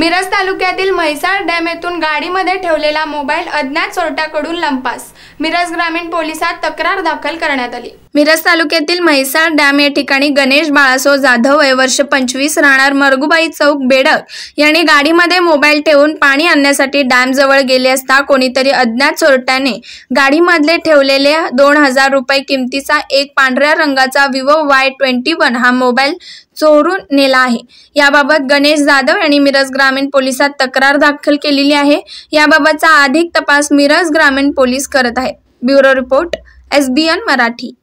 मिरज तालुक्यातील म्हैसाळ डॅम येथून गाडीमध्ये ठेवलेला मोबाईल अज्ञात चोरट्याकडून लंपास मिरज ग्रामीण पोलिसात तक्रार दाखल करण्यात आली मिरज तालुक्यातील म्हैसाळ डॅम या ठिकाणी गणेश बाळासो जाधव वय वर्ष पंचवीस राहणार मरगुबाई चौक बेडक यांनी गाडीमध्ये मोबाईल ठेवून पाणी आणण्यासाठी डॅमजवळ गेले असता कोणीतरी अज्ञात चोरट्याने गाडीमधले ठेवलेले दोन हजार रुपये किमतीचा एक पांढऱ्या रंगाचा विवो वाय ट्वेंटी वन हा मोबाईल चोरून नेला आहे याबाबत गणेश जाधव यांनी मिरज ग्रामीण पोलिसात तक्रार दाखल केलेली आहे याबाबतचा अधिक तपास मिरज ग्रामीण पोलीस करत आहेत ब्युरो रिपोर्ट एन मराठी